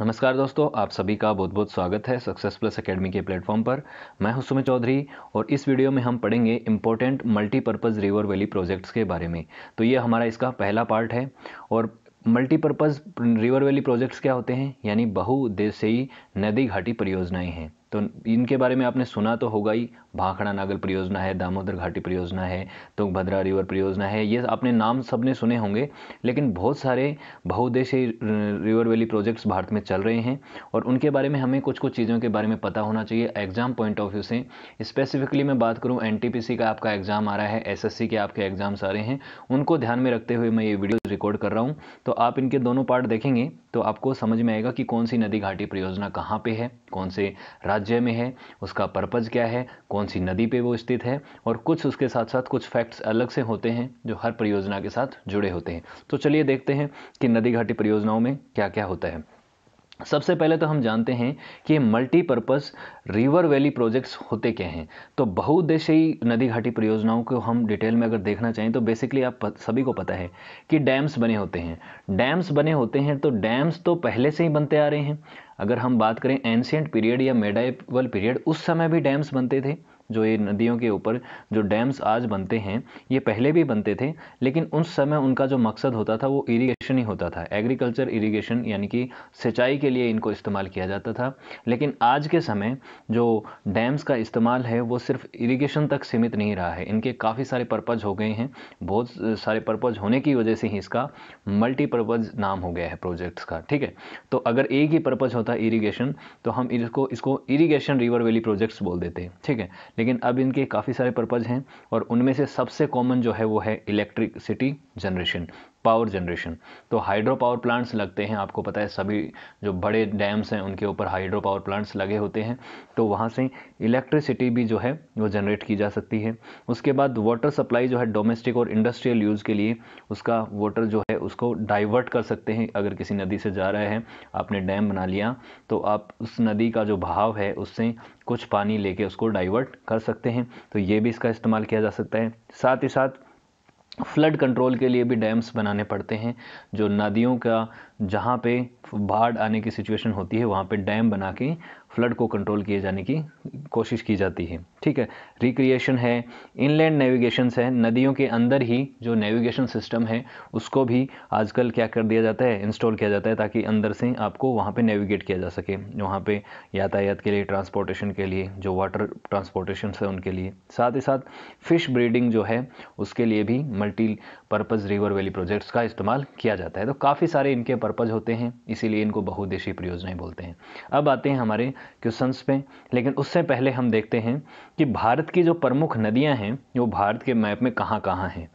नमस्कार दोस्तों आप सभी का बहुत बहुत स्वागत है सक्सेस प्लस अकेडमी के प्लेटफॉर्म पर मैं हूं सुमित चौधरी और इस वीडियो में हम पढ़ेंगे important multipurpose river valley projects के बारे में तो ये हमारा इसका पहला पार्ट है और मल्टीपर्पज़ रिवर वैली प्रोजेक्ट्स क्या होते हैं यानी बहुदेशी नदी घाटी परियोजनाएं हैं तो इनके बारे में आपने सुना तो होगा ही भाखड़ा नागल परियोजना है दामोदर घाटी परियोजना है तुंगभद्रा रिवर परियोजना है ये अपने नाम सबने सुने होंगे लेकिन बहुत सारे बहुउद्देशीय रिवर वैली प्रोजेक्ट्स भारत में चल रहे हैं और उनके बारे में हमें कुछ कुछ चीज़ों के बारे में पता होना चाहिए एग्ज़ाम पॉइंट ऑफ व्यू से स्पेसिफिकली मैं बात करूँ एन का आपका एग्ज़ाम आ रहा है एस के आपके एग्ज़ाम्स आ रहे हैं उनको ध्यान में रखते हुए मैं ये वीडियो रिकॉर्ड कर रहा हूँ तो आप इनके दोनों पार्ट देखेंगे तो आपको समझ में आएगा कि कौन सी नदी घाटी परियोजना कहाँ पर है कौन से राज्य में है उसका पर्पज़ क्या है कौन कौन सी नदी पे वो स्थित है और कुछ उसके साथ साथ कुछ फैक्ट्स अलग से होते हैं जो हर परियोजना के साथ जुड़े होते हैं तो चलिए देखते हैं कि नदी घाटी परियोजनाओं में क्या क्या होता है सबसे पहले तो हम जानते हैं कि मल्टीपर्पज़ रिवर वैली प्रोजेक्ट्स होते क्या हैं तो बहुउद्देशीय नदी घाटी परियोजनाओं को हम डिटेल में अगर देखना चाहें तो बेसिकली आप सभी को पता है कि डैम्स बने होते हैं डैम्स बने होते हैं तो डैम्स तो पहले से ही बनते आ रहे हैं अगर हम बात करें एंशियंट पीरियड या मेडाइवल पीरियड उस समय भी डैम्स बनते थे जो ये नदियों के ऊपर जो डैम्स आज बनते हैं ये पहले भी बनते थे लेकिन उस समय उनका जो मकसद होता था वो इरिगेशन ही होता था एग्रीकल्चर इरिगेशन यानी कि सिंचाई के लिए इनको इस्तेमाल किया जाता था लेकिन आज के समय जो डैम्स का इस्तेमाल है वो सिर्फ इरिगेशन तक सीमित नहीं रहा है इनके काफ़ी सारे पर्पज़ हो गए हैं बहुत सारे पर्पज़ होने की वजह से ही इसका मल्टीपर्पज़ नाम हो गया है प्रोजेक्ट्स का ठीक है तो अगर एक ही पर्पज़ होता इरीगेशन तो हम इसको इसको इरीगेशन रिवर वैली प्रोजेक्ट्स बोल देते हैं ठीक है लेकिन अब इनके काफ़ी सारे पर्पज़ हैं और उनमें से सबसे कॉमन जो है वो है इलेक्ट्रिसिटी जनरेशन पावर जनरेशन तो हाइड्रो पावर प्लांट्स लगते हैं आपको पता है सभी जो बड़े डैम्स हैं उनके ऊपर हाइड्रो पावर प्लांट्स लगे होते हैं तो वहाँ से इलेक्ट्रिसिटी भी जो है वो जनरेट की जा सकती है उसके बाद वाटर सप्लाई जो है डोमेस्टिक और इंडस्ट्रियल यूज़ के लिए उसका वाटर जो है उसको डाइवर्ट कर सकते हैं अगर किसी नदी से जा रहे हैं आपने डैम बना लिया तो आप उस नदी का जो भाव है उससे कुछ पानी लेके उसको डाइवर्ट कर सकते हैं तो ये भी इसका इस्तेमाल किया जा सकता है साथ ही साथ फ्लड कंट्रोल के लिए भी डैम्स बनाने पड़ते हैं जो नदियों का जहाँ पे बाढ़ आने की सिचुएशन होती है वहाँ पे डैम बना के फ्लड को कंट्रोल किए जाने की कोशिश की जाती है ठीक है रिक्रिएशन है इनलैंड नेविगेशन है नदियों के अंदर ही जो नेविगेशन सिस्टम है उसको भी आजकल क्या कर दिया जाता है इंस्टॉल किया जाता है ताकि अंदर से आपको वहाँ पे नेविगेट किया जा सके वहाँ पे यातायात के लिए ट्रांसपोर्टेशन के लिए जो वाटर ट्रांसपोर्टेशन है उनके लिए साथ ही साथ फ़िश ब्रीडिंग जो है उसके लिए भी multi purpose river valley projects का इस्तेमाल किया जाता है तो काफ़ी सारे इनके पर्पज़ होते हैं इसीलिए इनको बहुउद्देशीय परियोजनाएं बोलते हैं अब आते हैं हमारे क्वेश्चंस पे लेकिन उससे पहले हम देखते हैं कि भारत की जो प्रमुख नदियाँ हैं वो भारत के मैप में कहाँ कहाँ हैं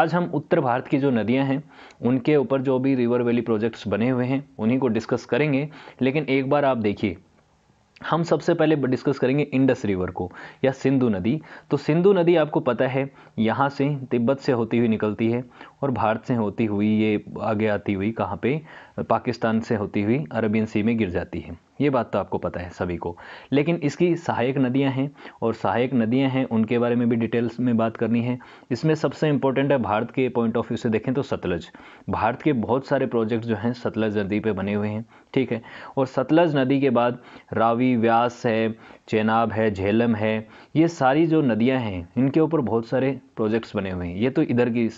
आज हम उत्तर भारत की जो नदियाँ हैं उनके ऊपर जो भी रिवर वैली प्रोजेक्ट्स बने हुए हैं उन्हीं को डिस्कस करेंगे लेकिन एक बार आप देखिए हम सबसे पहले डिस्कस करेंगे इंडस रिवर को या सिंधु नदी तो सिंधु नदी आपको पता है यहाँ से तिब्बत से होती हुई निकलती है और भारत से होती हुई ये आगे आती हुई कहाँ पे पाकिस्तान से होती हुई अरबियन सी में गिर जाती है ये बात तो आपको पता है सभी को लेकिन इसकी सहायक नदियाँ हैं और सहायक नदियाँ हैं उनके बारे में भी डिटेल्स में बात करनी है इसमें सबसे इंपॉर्टेंट है भारत के पॉइंट ऑफ व्यू से देखें तो सतलज भारत के बहुत सारे प्रोजेक्ट जो हैं सतलज नदी पर बने हुए हैं ठीक है और सतलज नदी के बाद रावी व्यास है चेनाब है झेलम है ये सारी जो नदियाँ हैं इनके ऊपर बहुत सारे प्रोजेक्ट्स बने हुए हैं ये तो इधर की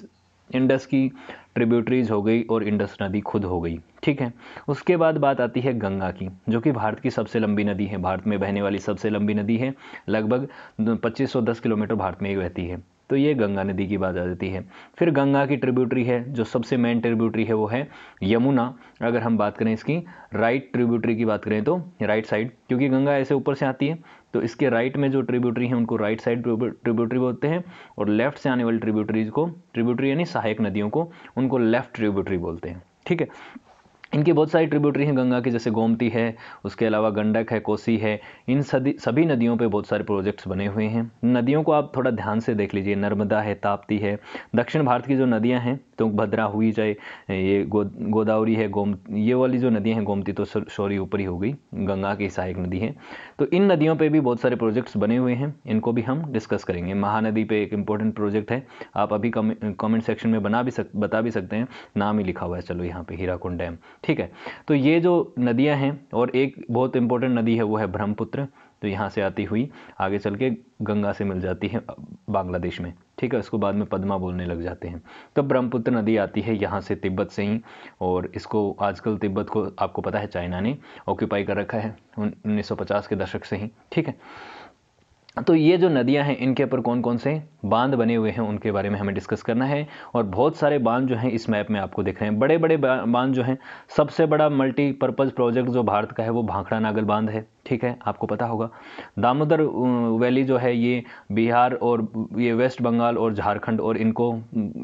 इंडस की ट्रिब्यूटरीज हो गई और इंडस नदी खुद हो गई ठीक है उसके बाद बात आती है गंगा की जो कि भारत की सबसे लंबी नदी है भारत में बहने वाली सबसे लंबी नदी है लगभग 2510 किलोमीटर भारत में ही बहती है तो ये गंगा नदी की बात आ जाती है फिर गंगा की ट्रिब्यूटरी है जो सबसे मेन ट्रिब्यूटरी है वो है यमुना अगर हम बात करें इसकी राइट ट्रिब्यूटरी की बात करें तो राइट साइड क्योंकि गंगा ऐसे ऊपर से आती है तो इसके राइट में जो ट्रिब्यूटरी हैं उनको राइट साइड ट्रिब्यूटरी बोलते हैं और लेफ्ट से आने वाली ट्रिब्यूटरीज को ट्रिब्यूटरी यानी सहायक नदियों को उनको लेफ्ट ट्रिब्यूटरी बोलते हैं ठीक है इनके बहुत सारी ट्रिब्यूटरी हैं गंगा की जैसे गोमती है उसके अलावा गंडक है कोसी है इन सदी सभी नदियों पे बहुत सारे प्रोजेक्ट्स बने हुए हैं नदियों को आप थोड़ा ध्यान से देख लीजिए नर्मदा है ताप्ती है दक्षिण भारत की जो नदियां हैं तो भद्रा हुई चाहे ये गो, गोदावरी है गोम ये वाली जो नदियाँ हैं गोमती तो सॉरी ऊपर ही हो गई गंगा की सहायक नदी है तो इन नदियों पे भी बहुत सारे प्रोजेक्ट्स बने हुए हैं इनको भी हम डिस्कस करेंगे महानदी पे एक इम्पोर्टेंट प्रोजेक्ट है आप अभी कमेंट सेक्शन में बना भी सक बता भी सकते हैं नाम ही लिखा हुआ है चलो यहाँ पे हीराकुंड डैम ठीक है तो ये जो नदियाँ हैं और एक बहुत इंपॉर्टेंट नदी है वो है ब्रह्मपुत्र तो यहाँ से आती हुई आगे चल के गंगा से मिल जाती है बांग्लादेश में ठीक है उसको बाद में पद्मा बोलने लग जाते हैं तो ब्रह्मपुत्र नदी आती है यहाँ से तिब्बत से ही और इसको आजकल तिब्बत को आपको पता है चाइना ने ऑक्यूपाई कर रखा है उन्नीस के दशक से ही ठीक है तो ये जो नदियां हैं इनके ऊपर कौन कौन से बांध बने हुए हैं उनके बारे में हमें डिस्कस करना है और बहुत सारे बांध जो हैं इस मैप में आपको दिख रहे हैं बड़े बड़े बांध जो हैं सबसे बड़ा मल्टीपर्पज़ प्रोजेक्ट जो भारत का है वो भाखड़ा नागल बांध है ठीक है आपको पता होगा दामोदर वैली जो है ये बिहार और ये वेस्ट बंगाल और झारखंड और इनको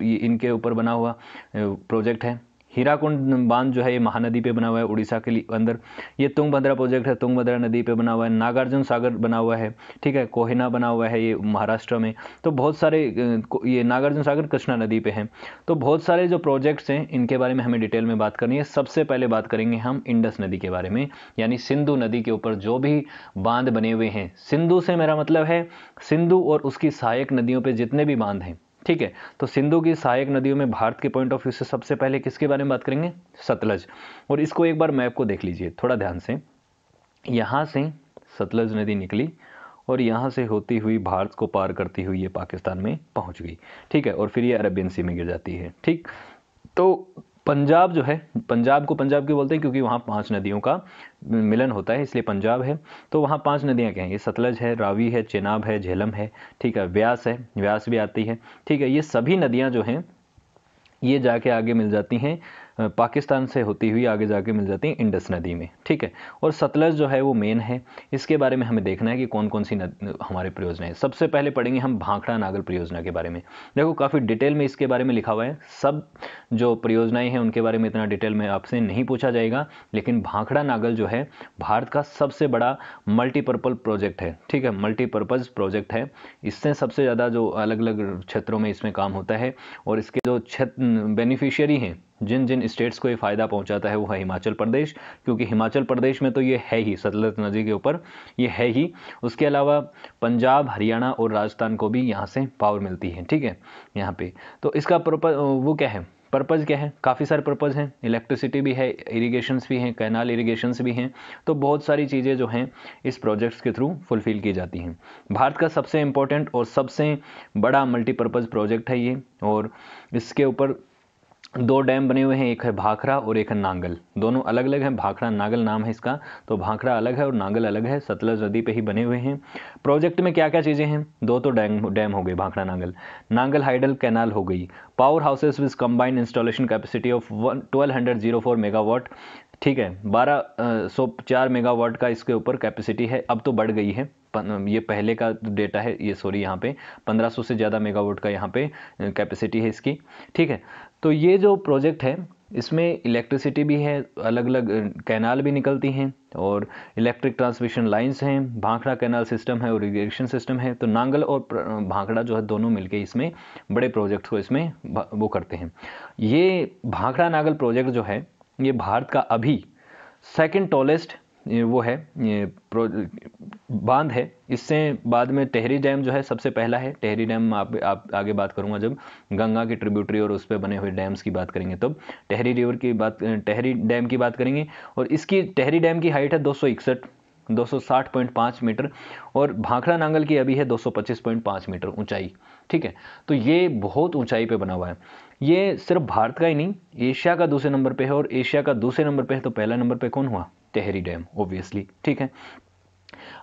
इनके ऊपर बना हुआ प्रोजेक्ट है हीराकुंड बांध जो है ये महानदी पे बना हुआ है उड़ीसा के अंदर ये तुंगभद्रा प्रोजेक्ट है तुंगभद्रा नदी पे बना हुआ है नागार्जुन सागर बना हुआ है ठीक है कोहिना बना हुआ है ये महाराष्ट्र में तो बहुत सारे ये नागार्जुन सागर कृष्णा नदी पे हैं तो बहुत सारे जो प्रोजेक्ट्स हैं इनके बारे में हमें डिटेल में बात करनी है सबसे पहले बात करेंगे हम इंडस नदी के बारे में यानी सिंधु नदी के ऊपर जो भी बांध बने हुए हैं सिंधु से मेरा मतलब है सिंधु और उसकी सहायक नदियों पर जितने भी बांध हैं ठीक है तो सिंधु की सहायक नदियों में भारत के पॉइंट ऑफ व्यू से सबसे पहले किसके बारे में बात करेंगे सतलज और इसको एक बार मैप को देख लीजिए थोड़ा ध्यान से यहाँ से सतलज नदी निकली और यहाँ से होती हुई भारत को पार करती हुई ये पाकिस्तान में पहुँच गई ठीक है और फिर ये अरबियन सी में गिर जाती है ठीक तो पंजाब जो है पंजाब को पंजाब क्यों बोलते हैं क्योंकि वहाँ पांच नदियों का मिलन होता है इसलिए पंजाब है तो वहाँ पांच नदियाँ क्या हैं ये सतलज है रावी है चेनाब है झेलम है ठीक है व्यास है व्यास भी आती है ठीक है ये सभी नदियाँ जो हैं ये जाके आगे मिल जाती हैं पाकिस्तान से होती हुई आगे जाके मिल जाती है इंडस नदी में ठीक है और सतलज जो है वो मेन है इसके बारे में हमें देखना है कि कौन कौन सी हमारे परियोजना है सबसे पहले पढ़ेंगे हम भाखड़ा नागल परियोजना के बारे में देखो काफ़ी डिटेल में इसके बारे में लिखा हुआ है सब जो परियोजनाएँ हैं उनके बारे में इतना डिटेल में आपसे नहीं पूछा जाएगा लेकिन भाखड़ा नागल जो है भारत का सबसे बड़ा मल्टीपर्पल प्रोजेक्ट है ठीक है मल्टीपर्पज़ प्रोजेक्ट है इससे सबसे ज़्यादा जो अलग अलग क्षेत्रों में इसमें काम होता है और इसके जो क्षेत्र बेनिफिशियरी हैं जिन जिन स्टेट्स को ये फ़ायदा पहुंचाता है वो है हिमाचल प्रदेश क्योंकि हिमाचल प्रदेश में तो ये है ही सतलज नदी के ऊपर ये है ही उसके अलावा पंजाब हरियाणा और राजस्थान को भी यहाँ से पावर मिलती है ठीक है यहाँ पे तो इसका पर्पज वो क्या है पर्पज़ क्या है काफ़ी सारे पर्पज़ हैं इलेक्ट्रिसिटी भी है इरीगेशन्स भी हैं कैनाल इरीगेशन्स भी हैं तो बहुत सारी चीज़ें जो हैं इस प्रोजेक्ट्स के थ्रू फुलफ़िल की जाती हैं भारत का सबसे इम्पोर्टेंट और सबसे बड़ा मल्टीपर्पज़ प्रोजेक्ट है ये और इसके ऊपर दो डैम बने हुए हैं एक है भाखरा और एक है नांगल दोनों अलग अलग हैं भाखरा नांगल नाम है इसका तो भाखरा अलग है और नांगल अलग है सतलज नदी पे ही बने हुए हैं प्रोजेक्ट में क्या क्या चीज़ें हैं दो तो डैम डैम हो गए भाखरा नांगल नांगल हाइडल कैनाल हो गई power houses with combined installation capacity of one twelve hundred zero four megawatt ठीक है बारह सौ चार मेगावाट का इसके ऊपर कैपेसिटी है अब तो बढ़ गई है ये पहले का डेटा है ये सॉरी यहाँ पे 1500 से ज़्यादा मेगावाट का यहाँ पे कैपेसिटी है इसकी ठीक है तो ये जो प्रोजेक्ट है इसमें इलेक्ट्रिसिटी भी है अलग अलग कैनाल भी निकलती हैं और इलेक्ट्रिक ट्रांसमिशन लाइंस हैं भाखड़ा कैनाल सिस्टम है और इरीगेशन सिस्टम है तो नांगल और भाखड़ा जो है दोनों मिलके इसमें बड़े प्रोजेक्ट को इसमें वो करते हैं ये भाखड़ा नागल प्रोजेक्ट जो है ये भारत का अभी सेकेंड टॉलेस्ट वो है बांध है इससे बाद में टेहरी डैम जो है सबसे पहला है टेहरी डैम आप, आप आगे बात करूंगा जब गंगा की ट्रिब्यूटरी और उस पर बने हुए डैम्स की बात करेंगे तब तो टेहरी रिवर की बात टेहरी डैम की बात करेंगे और इसकी टेहरी डैम की हाइट है दो 260.5 मीटर और भाखड़ा नांगल की अभी है 225.5 मीटर ऊंचाई ठीक है तो ये बहुत ऊंचाई पे बना हुआ है ये सिर्फ भारत का ही नहीं एशिया का दूसरे नंबर पे है और एशिया का दूसरे नंबर पे है तो पहला नंबर पे कौन हुआ टेहरी डैम ओबियसली ठीक है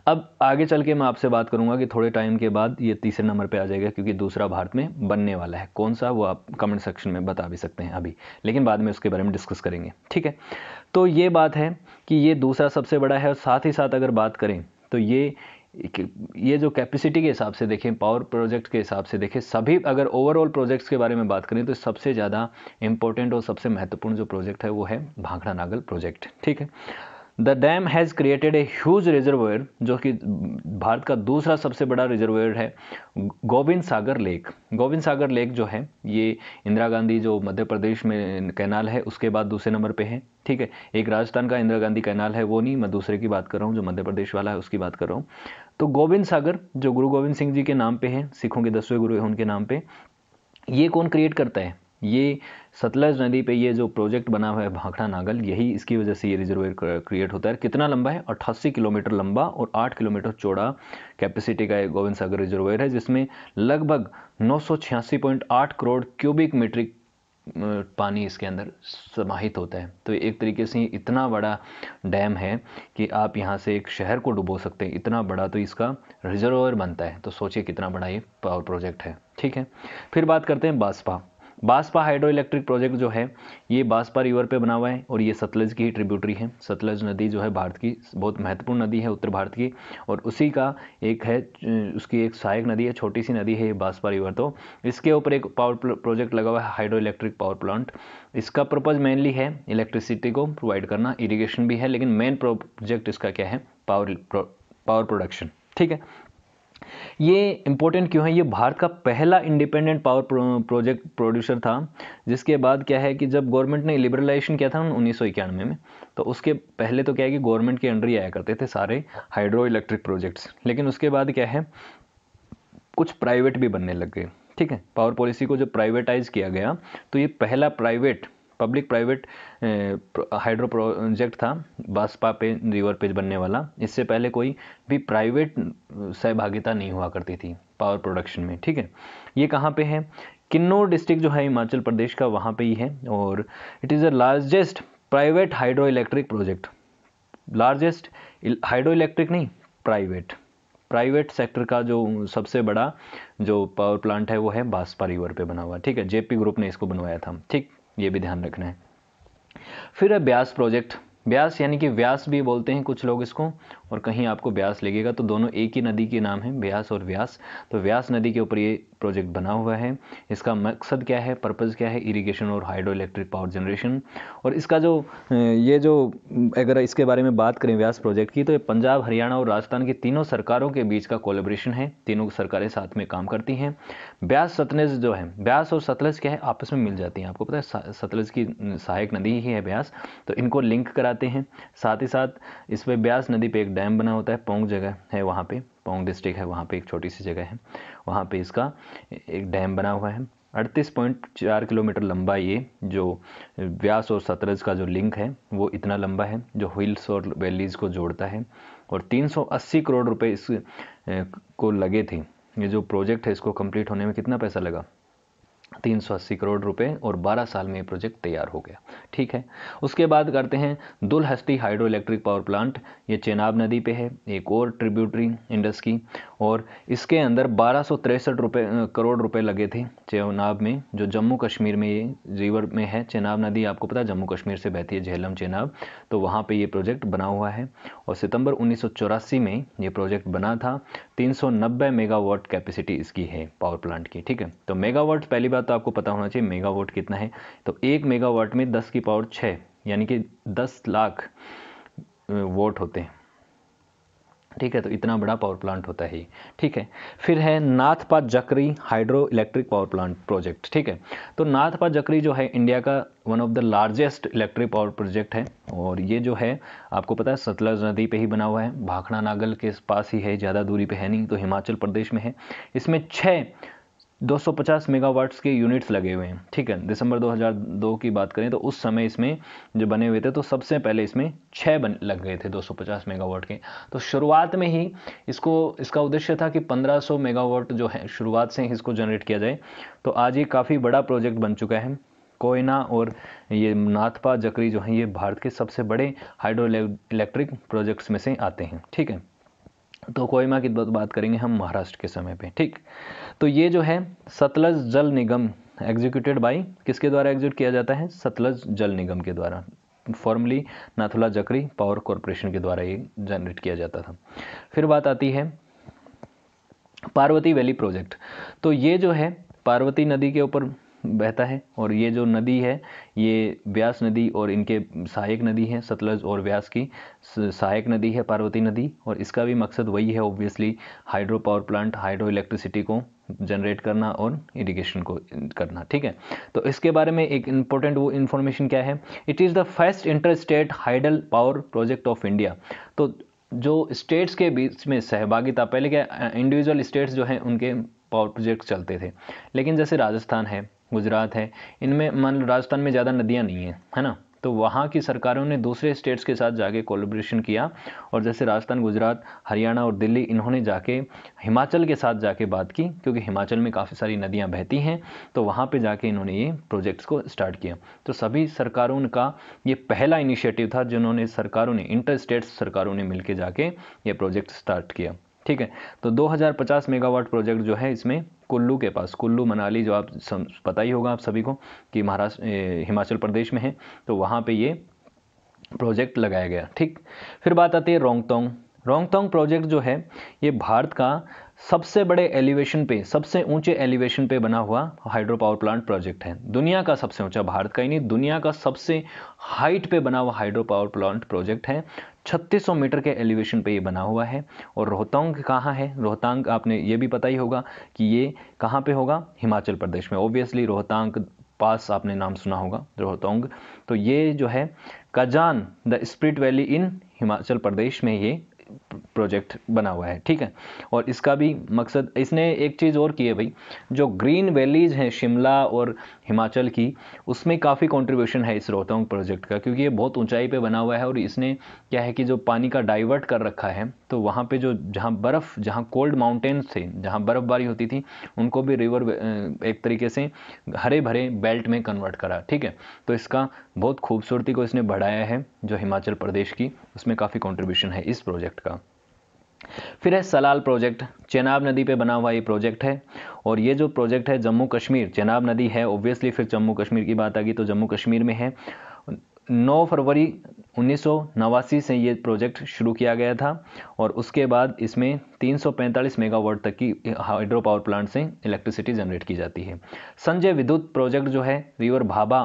अब आगे चल के मैं आपसे बात करूंगा कि थोड़े टाइम के बाद ये तीसरे नंबर पे आ जाएगा क्योंकि दूसरा भारत में बनने वाला है कौन सा वो आप कमेंट सेक्शन में बता भी सकते हैं अभी लेकिन बाद में उसके बारे में डिस्कस करेंगे ठीक है तो ये बात है कि ये दूसरा सबसे बड़ा है और साथ ही साथ अगर बात करें तो ये ये जो कैपेसिटी के हिसाब से देखें पावर प्रोजेक्ट के हिसाब से देखें सभी अगर ओवरऑल प्रोजेक्ट्स के बारे में बात करें तो सबसे ज़्यादा इंपॉर्टेंट और सबसे महत्वपूर्ण जो प्रोजेक्ट है वो है भाखड़ा नागल प्रोजेक्ट ठीक है the dam has created a huge reservoir जो कि भारत का दूसरा सबसे बड़ा रिजर्वेयर है गोविंद सागर लेक गोविंद सागर लेक जो है ये इंदिरा गांधी जो मध्य प्रदेश में कैनाल है उसके बाद दूसरे नंबर पे है ठीक है एक राजस्थान का इंदिरा गांधी कैनाल है वो नहीं मैं दूसरे की बात कर रहा हूँ जो मध्य प्रदेश वाला है उसकी बात कर रहा हूँ तो गोविंद सागर जो गुरु गोविंद सिंह जी के नाम पे है सिखों के दसवें गुरु हैं उनके नाम पे ये कौन क्रिएट करता है ये सतलज नदी पे ये जो प्रोजेक्ट बना हुआ है भाखड़ा नागल यही इसकी वजह से ये रिजर्वेयर क्रिएट होता है कितना लंबा है अट्ठासी किलोमीटर लंबा और 8 किलोमीटर चौड़ा कैपेसिटी का एक गोविंद सागर रिजर्वेयर है जिसमें लगभग 986.8 करोड़ क्यूबिक मीट्रिक पानी इसके अंदर समाहित होता है तो एक तरीके से इतना बड़ा डैम है कि आप यहाँ से एक शहर को डुबो सकते हैं इतना बड़ा तो इसका रिजर्वर बनता है तो सोचिए कितना बड़ा ये पावर प्रोजेक्ट है ठीक है फिर बात करते हैं Baspa Baspa hydro electric project जो है ये बासपा रिवर पे बना हुआ है और ये सतलज की ही ट्रिब्यूटरी है सतलज नदी जो है भारत की बहुत महत्वपूर्ण नदी है उत्तर भारत की और उसी का एक है उसकी एक सहायक नदी है छोटी सी नदी है ये बासपा रिवर तो इसके ऊपर एक पावर प्रोजेक्ट लगा हुआ है हाइड्रो इलेक्ट्रिक पावर प्लांट इसका पर्पज़ मेनली है इलेक्ट्रिसिटी को प्रोवाइड करना इरीगेशन भी है लेकिन मेन प्रोजेक्ट इसका क्या है पावर पावर प्रोडक्शन ठीक है ये इंपॉर्टेंट क्यों है ये भारत का पहला इंडिपेंडेंट पावर प्रोजेक्ट प्रोड्यूसर था जिसके बाद क्या है कि जब गवर्नमेंट ने लिबरलाइजेशन किया था उन्नीस में तो उसके पहले तो क्या है कि गवर्नमेंट के अंडर ही आया करते थे सारे हाइड्रो इलेक्ट्रिक प्रोजेक्ट्स लेकिन उसके बाद क्या है कुछ प्राइवेट भी बनने लग गए ठीक है पावर पॉलिसी को जब प्राइवेटाइज किया गया तो ये पहला private public private hydro project था बासपा पे रिवर पेज बनने वाला इससे पहले कोई भी प्राइवेट सहभागिता नहीं हुआ करती थी पावर प्रोडक्शन में ठीक है ये कहाँ पे है किन्नौर डिस्ट्रिक्ट जो है हिमाचल प्रदेश का वहाँ पे ही है और it is the largest private hydro electric project largest hydro electric नहीं प्राइवेट प्राइवेट सेक्टर का जो सबसे बड़ा जो पावर प्लांट है वो है बासपा रिवर पे बना हुआ ठीक है जेपी ग्रुप ने इसको बनवाया था ठीक ये भी ध्यान रखना है फिर है ब्यास प्रोजेक्ट ब्यास यानी कि व्यास भी बोलते हैं कुछ लोग इसको और कहीं आपको ब्यास लगेगा तो दोनों एक ही नदी के नाम है ब्यास और व्यास तो व्यास नदी के ऊपर ये प्रोजेक्ट बना हुआ है इसका मकसद क्या है पर्पज़ क्या है इरीगेशन और हाइड्रो इलेक्ट्रिक पावर जनरेशन और इसका जो ये जो अगर इसके बारे में बात करें व्यास प्रोजेक्ट की तो ये पंजाब हरियाणा और राजस्थान की तीनों सरकारों के बीच का कोलेब्रेशन है तीनों सरकारें साथ में काम करती हैं ब्यास सतलज जो है ब्यास और सतलज क्या है आपस में मिल जाती हैं आपको पता है सतलज की सहायक नदी ही है ब्यास तो इनको लिंक कराते हैं साथ ही साथ इस पर ब्यास नदी पर एक डैम बना होता है पोंग जगह है वहाँ पे पोंग डिस्ट्रिक्ट है वहाँ पे एक छोटी सी जगह है वहाँ पे इसका एक डैम बना हुआ है अड़तीस पॉइंट चार किलोमीटर लंबा ये जो व्यास और सतरज का जो लिंक है वो इतना लंबा है जो हिल्स और वैलीज़ को जोड़ता है और 380 करोड़ रुपए इस को लगे थे ये जो प्रोजेक्ट है इसको कंप्लीट होने में कितना पैसा लगा तीन सौ अस्सी करोड़ रुपए और 12 साल में ये प्रोजेक्ट तैयार हो गया ठीक है उसके बाद करते हैं Dulhasti hydro electric power plant ये चेनाब नदी पे है एक और ट्रिब्यूटरी इंडस की और इसके अंदर बारह सौ तिरसठ रुपये करोड़ रुपए लगे थे चेनाब में जो जम्मू कश्मीर में ये जीवर में है चेनाब नदी आपको पता है जम्मू कश्मीर से बहती है झेलम चेनाब तो वहाँ पे ये प्रोजेक्ट बना हुआ है और सितंबर उन्नीस में ये प्रोजेक्ट बना था 390 मेगावाट कैपेसिटी इसकी है पावर प्लांट की ठीक है तो मेगावाट पहली बात तो आपको पता होना चाहिए मेगावाट कितना है तो एक मेगावाट में दस की पावर छः यानी कि दस लाख वोट होते हैं ठीक है तो इतना बड़ा पावर प्लांट होता है ठीक है फिर है Nathpa Jhakri hydro electric power plant project ठीक है तो नाथपा जकरी जो है इंडिया का one of the largest electric power project है और ये जो है आपको पता है सतलज नदी पे ही बना हुआ है भाखड़ा नागल के पास ही है ज़्यादा दूरी पे है नहीं तो हिमाचल प्रदेश में है इसमें छः 250 मेगावाट्स के यूनिट्स लगे हुए हैं ठीक है दिसंबर 2002 की बात करें तो उस समय इसमें जो बने हुए थे तो सबसे पहले इसमें छः बन लग गए थे 250 मेगावाट के तो शुरुआत में ही इसको इसका उद्देश्य था कि 1500 मेगावाट जो है शुरुआत से ही इसको जनरेट किया जाए तो आज ये काफ़ी बड़ा प्रोजेक्ट बन चुका है कोयना और ये नाथपा जकरी जो हैं ये भारत के सबसे बड़े हाइड्रो इलेक्ट्रिक प्रोजेक्ट्स में से आते हैं ठीक है तो कोयमा की बात करेंगे हम महाराष्ट्र के समय पे ठीक तो ये जो है सतलज जल निगम एग्जीक्यूटेड बाई किसके द्वारा एग्जीक्यूट किया जाता है सतलज जल निगम के द्वारा formally Nathula Jhakri power corporation के द्वारा ये जनरेट किया जाता था फिर बात आती है पार्वती वैली प्रोजेक्ट तो ये जो है पार्वती नदी के ऊपर बहता है और ये जो नदी है ये व्यास नदी और इनके सहायक नदी है सतलज और व्यास की सहायक नदी है पार्वती नदी और इसका भी मकसद वही है obviously hydro power plant hydro electricity को जनरेट करना और इरिगेशन को करना ठीक है तो इसके बारे में एक इम्पोर्टेंट वो इन्फॉर्मेशन क्या है it is the first inter state hydel power project of India तो जो स्टेट्स के बीच में सहभागिता पहले क्या इंडिविजुअल स्टेट्स जो हैं उनके पावर प्रोजेक्ट चलते थे लेकिन जैसे राजस्थान है गुजरात है इनमें मान लो राजस्थान में ज़्यादा नदियाँ नहीं हैं है ना तो वहाँ की सरकारों ने दूसरे स्टेट्स के साथ जाके कोलोब्रेशन किया और जैसे राजस्थान गुजरात हरियाणा और दिल्ली इन्होंने जाके हिमाचल के साथ जाके बात की क्योंकि हिमाचल में काफ़ी सारी नदियाँ बहती हैं तो वहाँ पर जाके इन्होंने ये प्रोजेक्ट्स को स्टार्ट किया तो सभी सरकारों का ये पहला इनिशिएटिव था जिन्होंने सरकारों ने इंटर स्टेट्स सरकारों ने मिल जाके ये प्रोजेक्ट स्टार्ट किया ठीक है तो 2050 मेगावाट प्रोजेक्ट जो है इसमें कुल्लू के पास कुल्लू मनाली जो आप सम, पता ही होगा आप सभी को कि महाराष्ट्र हिमाचल प्रदेश में है तो वहाँ पे ये प्रोजेक्ट लगाया गया ठीक फिर बात आती है रोंगतोंग रोंगतोंग प्रोजेक्ट जो है ये भारत का सबसे बड़े एलिवेशन पे सबसे ऊंचे एलिवेशन पे बना हुआ हाइड्रो पावर प्लांट प्रोजेक्ट है दुनिया का सबसे ऊंचा भारत का ही नहीं दुनिया का सबसे हाइट पे बना हुआ हाइड्रो पावर प्लांट प्रोजेक्ट है छत्तीस मीटर के एलिवेशन पे ये बना हुआ है और रोहतांग कहाँ है रोहतांग आपने ये भी पता ही होगा कि ये कहाँ पे होगा हिमाचल प्रदेश में ओबियसली रोहतांग पास आपने नाम सुना होगा रोहतांग तो ये जो है कजान the Spiti valley in Himachal Pradesh में ये प्रोजेक्ट बना हुआ है ठीक है और इसका भी मकसद इसने एक चीज़ और की है भाई जो ग्रीन वैलीज़ हैं शिमला और हिमाचल की उसमें काफ़ी कंट्रीब्यूशन है इस रोहतांग प्रोजेक्ट का क्योंकि ये बहुत ऊंचाई पे बना हुआ है और इसने क्या है कि जो पानी का डाइवर्ट कर रखा है तो वहाँ पे जो जहाँ बर्फ़ जहाँ कोल्ड माउंटेन्स थे जहाँ बर्फ़बारी होती थी उनको भी रिवर एक तरीके से हरे भरे बेल्ट में कन्वर्ट करा ठीक है तो इसका बहुत खूबसूरती को इसने बढ़ाया है जो हिमाचल प्रदेश की उसमें काफ़ी कॉन्ट्रीब्यूशन है इस प्रोजेक्ट का फिर है सलाल प्रोजेक्ट चेनाब नदी पे बना हुआ ये प्रोजेक्ट है और ये जो प्रोजेक्ट है जम्मू कश्मीर चेनाब नदी है ऑब्वियसली फिर जम्मू कश्मीर की बात आ गई तो जम्मू कश्मीर में है 9 फरवरी उन्नीस से ये प्रोजेक्ट शुरू किया गया था और उसके बाद इसमें 345 मेगावाट तक की हाइड्रो पावर प्लांट से इलेक्ट्रिसिटी जनरेट की जाती है संजय विद्युत प्रोजेक्ट जो है रिवर भाभा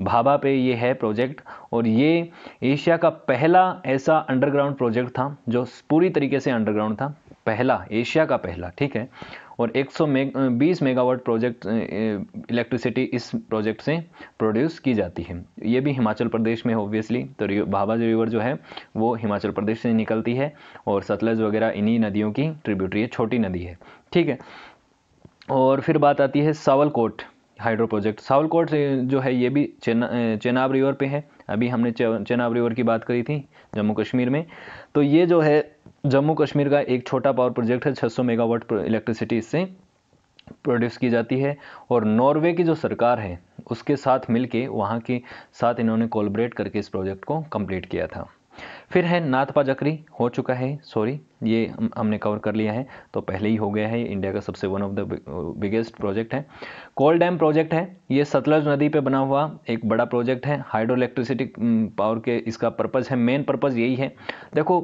भाभा पे ये है प्रोजेक्ट और ये एशिया का पहला ऐसा अंडरग्राउंड प्रोजेक्ट था जो पूरी तरीके से अंडरग्राउंड था पहला एशिया का पहला ठीक है और 120 मेग, मेगावाट प्रोजेक्ट इलेक्ट्रिसिटी इस प्रोजेक्ट से प्रोड्यूस की जाती है ये भी हिमाचल प्रदेश में ऑब्वियसली तो भाभा रिवर जो है वो हिमाचल प्रदेश से निकलती है और सतलज वगैरह इन्हीं नदियों की ट्रिब्यूटरी है छोटी नदी है ठीक है और फिर बात आती है सावलकोट हाइड्रो प्रोजेक्ट सावलकोट जो है ये भी चेना चेनाब रिवर पे है अभी हमने चेनाब रिवर की बात करी थी जम्मू कश्मीर में तो ये जो है जम्मू कश्मीर का एक छोटा पावर प्रोजेक्ट है 600 मेगावाट इलेक्ट्रिसिटी इससे प्रोड्यूस की जाती है और नॉर्वे की जो सरकार है उसके साथ मिलके वहाँ के साथ इन्होंने कोलब्रेट करके इस प्रोजेक्ट को कम्प्लीट किया था फिर है नाथपा जकरी हो चुका है सॉरी ये हम, हमने कवर कर लिया है तो पहले ही हो गया है इंडिया का सबसे one of the biggest project है कोल डैम प्रोजेक्ट है ये सतलज नदी पे बना हुआ एक बड़ा प्रोजेक्ट है हाइड्रो इलेक्ट्रिसिटी पावर के इसका पर्पज़ है मेन पर्पज़ यही है देखो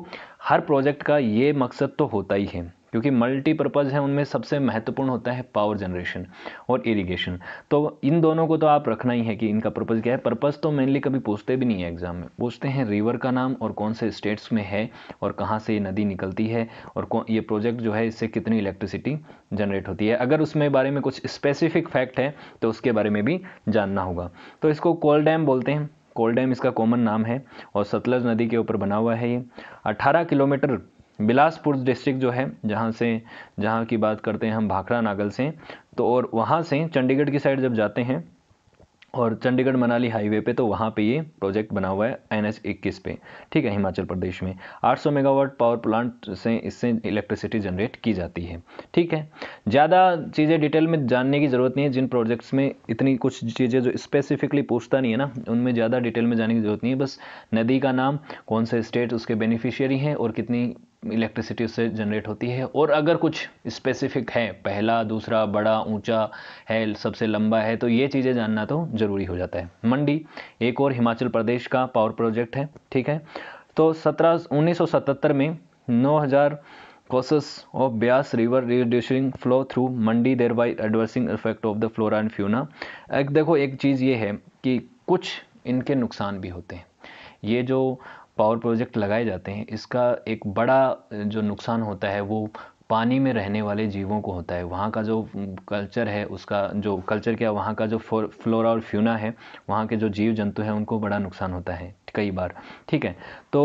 हर प्रोजेक्ट का ये मकसद तो होता ही है क्योंकि मल्टीपर्पज़ है उनमें सबसे महत्वपूर्ण होता है पावर जनरेशन और इरिगेशन तो इन दोनों को तो आप रखना ही है कि इनका पर्पज़ क्या है पर्पज़ तो मेनली कभी पूछते भी नहीं है एग्ज़ाम में पूछते हैं रिवर का नाम और कौन से स्टेट्स में है और कहाँ से ये नदी निकलती है और कौन ये प्रोजेक्ट जो है इससे कितनी इलेक्ट्रिसिटी जनरेट होती है अगर उसमें बारे में कुछ स्पेसिफिक फैक्ट है तो उसके बारे में भी जानना होगा तो इसको कोल डैम बोलते हैं कोल डैम इसका कॉमन नाम है और सतलज नदी के ऊपर बना हुआ है ये 18 किलोमीटर बिलासपुर डिस्ट्रिक्ट जो है जहाँ से जहाँ की बात करते हैं हम भाखड़ा नागल से तो और वहाँ से चंडीगढ़ की साइड जब जाते हैं और चंडीगढ़ मनाली हाईवे पे तो वहाँ पे ये प्रोजेक्ट बना हुआ है एन एच इक्कीस पे ठीक है हिमाचल प्रदेश में 800 मेगावाट पावर प्लांट से इससे इलेक्ट्रिसिटी जनरेट की जाती है ठीक है ज़्यादा चीज़ें डिटेल में जानने की ज़रूरत नहीं है जिन प्रोजेक्ट्स में इतनी कुछ चीज़ें जो स्पेसिफिकली पूछता नहीं है ना उनमें ज़्यादा डिटेल में जाने की ज़रूरत नहीं है बस नदी का नाम कौन सा स्टेट उसके बेनिफिशियरी हैं और कितनी इलेक्ट्रिसिटी उससे जनरेट होती है और अगर कुछ स्पेसिफिक है पहला दूसरा बड़ा ऊंचा है सबसे लंबा है तो ये चीज़ें जानना तो ज़रूरी हो जाता है मंडी एक और हिमाचल प्रदेश का पावर प्रोजेक्ट है ठीक है तो सत्रह उन्नीस में नौ हज़ार of Beas river reducing flow through Mandi thereby adversing effect of the flora and fauna एक देखो एक चीज़ ये है कि कुछ इनके नुकसान भी होते हैं ये जो पावर प्रोजेक्ट लगाए जाते हैं इसका एक बड़ा जो नुकसान होता है वो पानी में रहने वाले जीवों को होता है वहाँ का जो कल्चर है उसका जो कल्चर क्या वहाँ का जो फ्लोरा और फ्यूना है वहाँ के जो जीव जंतु हैं उनको बड़ा नुकसान होता है कई बार ठीक है तो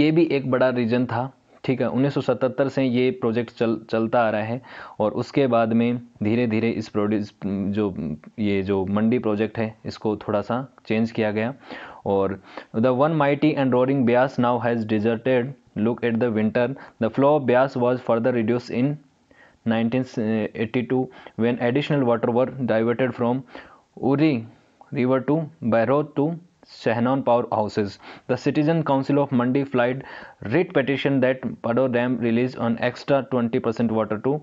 ये भी एक बड़ा रीजन था ठीक है 1977 से ये प्रोजेक्ट चल चलता आ रहा है और उसके बाद में धीरे धीरे इस प्रोड्यूस जो ये जो मंडी प्रोजेक्ट है इसको थोड़ा सा चेंज किया गया और the one mighty and roaring Beas now has deserted look at the winter the flow of Beas was further reduce in 1982 when additional water were diverted from Uhl river to बैरोद to Shanan power houses the citizen council of Mandi filed writ petition that Pandoh dam release on extra twenty percent water to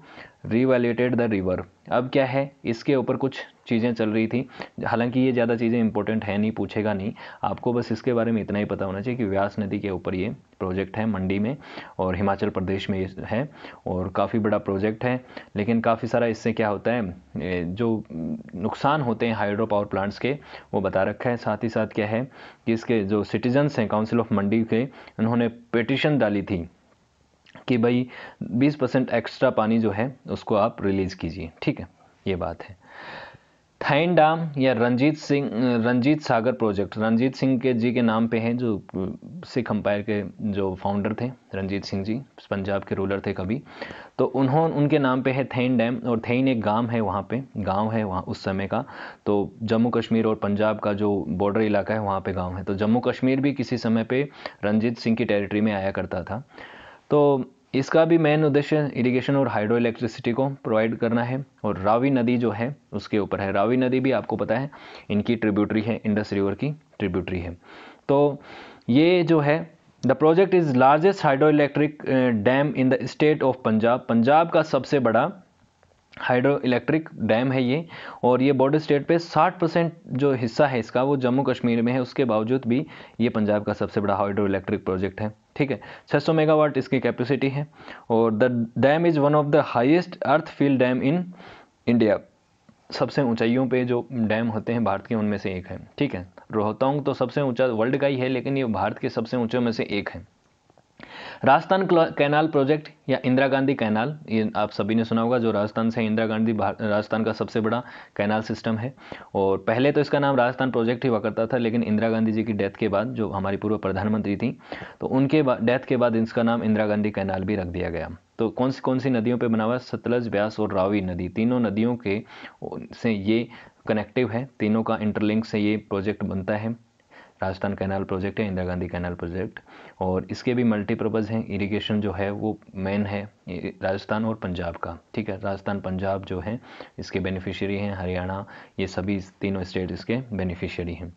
revaluated the river अब क्या है इसके ऊपर कुछ चीज़ें चल रही थी हालांकि ये ज़्यादा चीज़ें इंपॉर्टेंट है नहीं पूछेगा नहीं आपको बस इसके बारे में इतना ही पता होना चाहिए कि व्यास नदी के ऊपर ये प्रोजेक्ट है मंडी में और हिमाचल प्रदेश में है और काफ़ी बड़ा प्रोजेक्ट है लेकिन काफ़ी सारा इससे क्या होता है जो नुकसान होते हैं हाइड्रो पावर प्लांट्स के वो बता रखा है साथ ही साथ क्या है कि इसके जो सिटीजन्स हैं काउंसिल ऑफ मंडी के उन्होंने पिटिशन डाली थी कि भाई 20 परसेंट एक्स्ट्रा पानी जो है उसको आप रिलीज़ कीजिए ठीक है ये बात है थाइन डाम या रंजीत सिंह रंजीत सागर प्रोजेक्ट रंजीत सिंह के जी के नाम पे हैं जो सिख अम्पायर के जो फाउंडर थे रंजीत सिंह जी पंजाब के रूलर थे कभी तो उन्होंने उनके नाम पे है थेन डैम और थेन एक गांव है वहाँ पे गांव है वहाँ उस समय का तो जम्मू कश्मीर और पंजाब का जो बॉर्डर इलाका है वहाँ पे गांव है तो जम्मू कश्मीर भी किसी समय पे रंजीत सिंह की टेरिटरी में आया करता था तो इसका भी मेन उद्देश्य इरिगेशन और हाइड्रो इलेक्ट्रिसिटी को प्रोवाइड करना है और रावी नदी जो है उसके ऊपर है रावी नदी भी आपको पता है इनकी ट्रिब्यूटरी है इंडस रिवर की ट्रिब्यूटरी है तो ये जो है the project is largest hydro electric dam in the state of Punjab Punjab का सबसे बड़ा हाइड्रो इलेक्ट्रिक डैम है ये और ये बॉर्डर स्टेट पे 60 परसेंट जो हिस्सा है इसका वो जम्मू कश्मीर में है उसके बावजूद भी ये पंजाब का सबसे बड़ा हाइड्रो इलेक्ट्रिक प्रोजेक्ट है ठीक है 600 मेगावाट इसकी कैपेसिटी है और the dam is one of the highest earth field dam in India सबसे ऊंचाइयों पे जो डैम होते हैं भारत के उनमें से एक है ठीक है रोहतांग तो सबसे ऊंचा वर्ल्ड का ही है लेकिन ये भारत के सबसे ऊंचों में से एक है राजस्थान कैनाल प्रोजेक्ट या इंदिरा गांधी कैनाल ये आप सभी ने सुना होगा जो राजस्थान से इंदिरा गांधी राजस्थान का सबसे बड़ा कैनाल सिस्टम है और पहले तो इसका नाम राजस्थान प्रोजेक्ट हुआ करता था लेकिन इंदिरा गांधी जी की डेथ के बाद जो हमारी पूर्व प्रधानमंत्री थी तो उनके डेथ के बाद इसका नाम इंदिरा गांधी कैनाल भी रख दिया गया तो कौन सी कौन सी नदियों पर बना हुआ सतलज ब्यास और रावी नदी तीनों नदियों के से ये कनेक्टिव है तीनों का इंटरलिंक से ये प्रोजेक्ट बनता है राजस्थान कैनाल प्रोजेक्ट या इंदिरा गांधी कैनाल प्रोजेक्ट और इसके भी मल्टीपर्पज़ हैं इरिगेशन जो है वो मेन है राजस्थान और पंजाब का ठीक है राजस्थान पंजाब जो है इसके बेनिफिशियरी हैं हरियाणा ये सभी तीनों स्टेट इसके बेनिफिशियरी हैं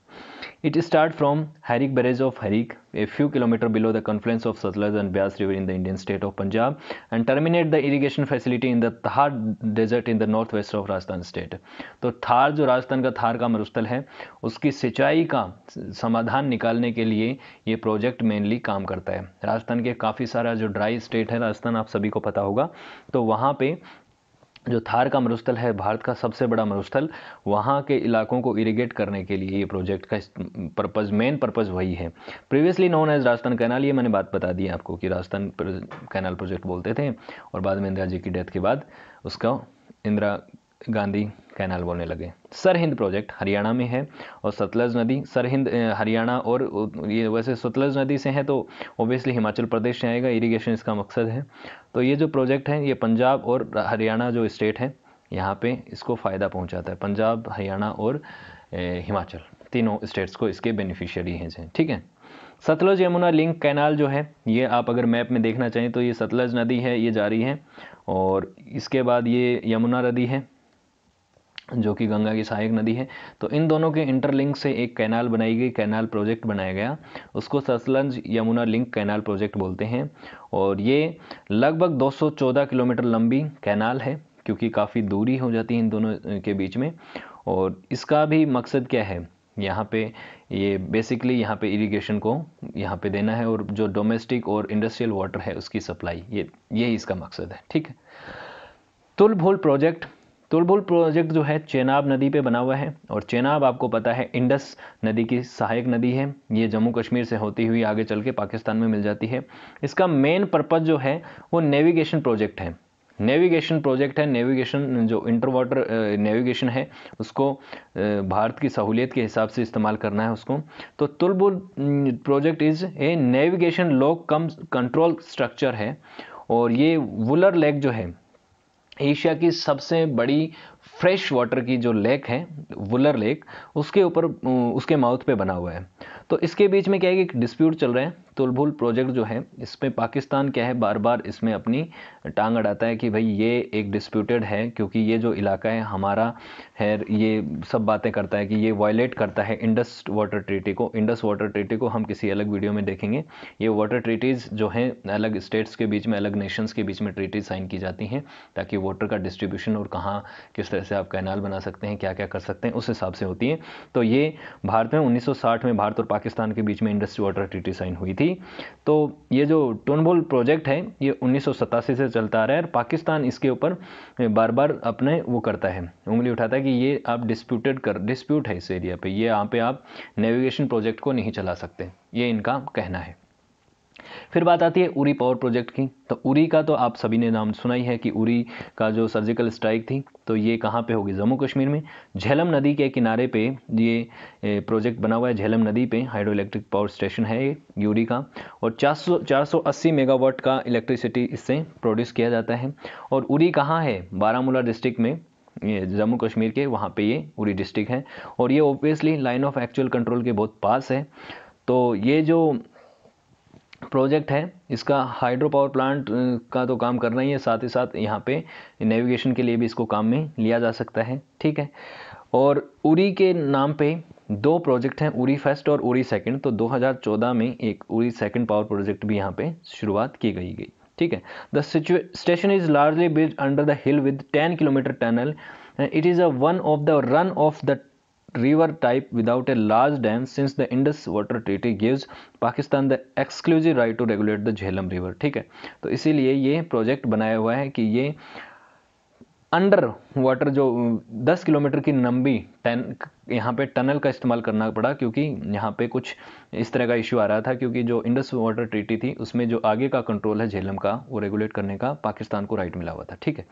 it start from Harike barrage of Harike a few kilometer below the confluence of Satluj and Beas river in the Indian state of Punjab and terminate the irrigation facility in the Thar desert in the north west of Rajasthan state तो थार जो राजस्थान का थार का मरुस्थल है उसकी सिंचाई का समाधान निकालने के लिए ये प्रोजेक्ट मेनली काम करता है राजस्थान के काफ़ी सारा जो ड्राई स्टेट है राजस्थान आप सभी को पता होगा तो वहाँ पे जो थार का मरुस्थल है भारत का सबसे बड़ा मरुस्थल वहाँ के इलाकों को इरिगेट करने के लिए ये प्रोजेक्ट का पर्पज़ मेन पर्पज़ वही है previously known as Rajasthan canal ये मैंने बात बता दी आपको कि राजस्थान कैनाल प्रोजेक्ट बोलते थे और बाद में इंदिरा जी की डेथ के बाद उसका इंदिरा गांधी कैनाल बोलने लगे सरहिंद प्रोजेक्ट हरियाणा में है और सतलज नदी सरहिंद हरियाणा और ये वैसे सतलज नदी से है तो ओबियसली हिमाचल प्रदेश से आएगा इरीगेशन इसका मकसद है तो ये जो प्रोजेक्ट है ये पंजाब और हरियाणा जो स्टेट है यहाँ पे इसको फ़ायदा पहुँचाता है पंजाब हरियाणा और हिमाचल तीनों स्टेट्स को इसके बेनिफिशियरी हैं ठीक है सतलज यमुना लिंक कैनाल जो है ये आप अगर मैप में देखना चाहें तो ये सतलज नदी है ये जारी है और इसके बाद ये यमुना नदी है जो कि गंगा की सहायक नदी है तो इन दोनों के इंटरलिंक से एक कैनाल बनाई गई कैनाल प्रोजेक्ट बनाया गया उसको Satluj Yamuna link canal project बोलते हैं और ये लगभग 214 किलोमीटर लंबी कैनाल है क्योंकि काफ़ी दूरी हो जाती है इन दोनों के बीच में और इसका भी मकसद क्या है यहाँ पे ये बेसिकली यहाँ पे इरिगेशन को यहाँ पे देना है और जो डोमेस्टिक और इंडस्ट्रियल वाटर है उसकी सप्लाई ये यही इसका मकसद है ठीक है तुल भूल प्रोजेक्ट तुलबुल प्रोजेक्ट जो है चेनाब नदी पे बना हुआ है और चेनाब आपको पता है इंडस नदी की सहायक नदी है ये जम्मू कश्मीर से होती हुई आगे चल के पाकिस्तान में मिल जाती है इसका मेन पर्पज़ जो है वो नेविगेशन प्रोजेक्ट है नेविगेशन प्रोजेक्ट है नेविगेशन जो इंटर वाटर नेविगेशन है उसको भारत की सहूलियत के हिसाब से इस्तेमाल करना है उसको तो Tulbul project is a navigation lock cum control structure है और ये वुलर लेक जो है एशिया की सबसे बड़ी फ्रेश वाटर की जो लेक है वुलर लेक उसके ऊपर उसके माउथ पे बना हुआ है तो इसके बीच में क्या है कि डिस्प्यूट चल रहा है तुलबुल प्रोजेक्ट जो है इसमें पाकिस्तान क्या है बार बार इसमें अपनी टांग अड़ाता है कि भाई ये एक डिस्प्यूटेड है क्योंकि ये जो इलाका है हमारा है ये सब बातें करता है कि ये वायलेट करता है इंडस वाटर ट्रीटी को इंडस वाटर ट्रीटी को हम किसी अलग वीडियो में देखेंगे ये वाटर ट्रीटीज़ जो हैं अलग स्टेट्स के बीच में अलग नेशंस के बीच में ट्रीटी साइन की जाती हैं ताकि वाटर का डिस्ट्रीब्यूशन और कहाँ किस तरह से आप कैनाल बना सकते हैं क्या क्या कर सकते हैं उस हिसाब से होती है तो ये भारत में 1960 में भारत और पाकिस्तान के बीच में इंडस्ट्री वाटर ट्रीटी साइन हुई थी भाई तो ये जो टोनबोल प्रोजेक्ट है ये उन्नीस से चलता आ रहा है और पाकिस्तान इसके ऊपर बार बार अपने वो करता है उंगली उठाता है कि ये आप डिस्प्यूटेड कर डिस्प्यूट है इस एरिया पे ये यहाँ पे आप नेविगेशन प्रोजेक्ट को नहीं चला सकते ये इनका कहना है फिर बात आती है उरी पावर प्रोजेक्ट की तो उरी का तो आप सभी ने नाम सुना ही है कि उरी का जो सर्जिकल स्ट्राइक थी तो ये कहाँ पे होगी जम्मू कश्मीर में झेलम नदी के किनारे पे ये प्रोजेक्ट बना हुआ है झेलम नदी पे हाइड्रो इलेक्ट्रिक पावर स्टेशन है ये यूरी का और 400 480 मेगावाट का इलेक्ट्रिसिटी इससे प्रोड्यूस किया जाता है और उरी कहाँ है बारामूला डिस्ट्रिक्ट में ये जम्मू कश्मीर के वहाँ पे ये उरी डिस्ट्रिक्ट है और ये obviously line of actual control के बहुत पास है तो ये जो प्रोजेक्ट है इसका हाइड्रो पावर प्लांट का तो काम करना ही है साथ ही साथ यहाँ पे नेविगेशन के लिए भी इसको काम में लिया जा सकता है ठीक है और उरी के नाम पे दो प्रोजेक्ट हैं उरी फर्स्ट और उरी सेकंड तो 2014 में एक उरी सेकंड पावर प्रोजेक्ट भी यहाँ पे शुरुआत की गई गई ठीक है the station is largely build under the hill with ten kilometer tunnel it is a one of the run of the river type without a large dam since the Indus Water Treaty gives Pakistan the exclusive right to regulate the Jhelum river ठीक है तो इसीलिए ye project बनाया हुआ है कि ये under water जो 10 किलोमीटर की लंबी टन यहाँ पे टनल का इस्तेमाल करना पड़ा क्योंकि यहाँ पे कुछ इस तरह का इश्यू आ रहा था क्योंकि जो इंडस वाटर ट्रीटी थी उसमें जो आगे का कंट्रोल है झेलम का वो रेगुलेट करने का पाकिस्तान को राइट मिला हुआ था ठीक है